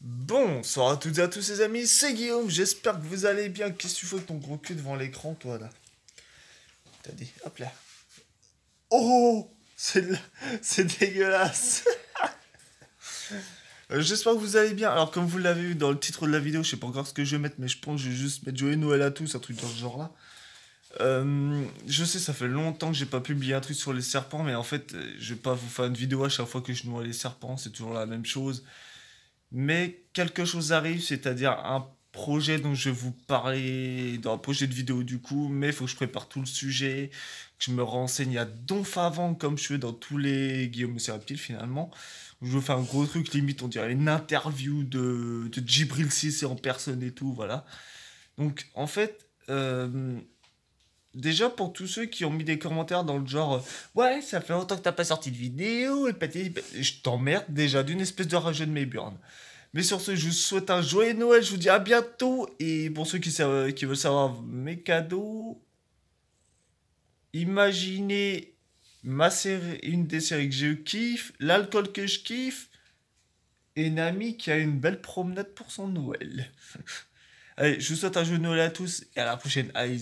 Bonsoir à toutes et à tous les amis, c'est Guillaume, j'espère que vous allez bien. Qu'est-ce que tu fais avec ton gros cul devant l'écran, toi, là T'as dit, hop là. Oh, oh, oh C'est dégueulasse euh, J'espère que vous allez bien. Alors, comme vous l'avez vu dans le titre de la vidéo, je sais pas encore ce que je vais mettre, mais je pense que je vais juste mettre Joyeux Noël à tous, un truc dans ce genre-là. Euh, je sais, ça fait longtemps que j'ai pas publié un truc sur les serpents, mais en fait, euh, je vais pas vous faire une vidéo à chaque fois que je noie les serpents, c'est toujours la même chose mais quelque chose arrive, c'est-à-dire un projet dont je vais vous parler dans un projet de vidéo du coup, mais il faut que je prépare tout le sujet, que je me renseigne à don avant comme je fais dans tous les Guillaume Serapil finalement. Je veux faire un gros truc limite, on dirait une interview de, de Djibril 6 en personne et tout, voilà. Donc en fait, euh, déjà pour tous ceux qui ont mis des commentaires dans le genre euh, Ouais, ça fait longtemps que t'as pas sorti de vidéo, et petit. je t'emmerde déjà d'une espèce de rage de mes burnes. Mais sur ce, je vous souhaite un joyeux Noël, je vous dis à bientôt, et pour ceux qui, savent, qui veulent savoir mes cadeaux, imaginez ma série, une des séries que je kiffe, l'alcool que je kiffe, et Nami qui a une belle promenade pour son Noël. Allez, je vous souhaite un joyeux Noël à tous, et à la prochaine, allez,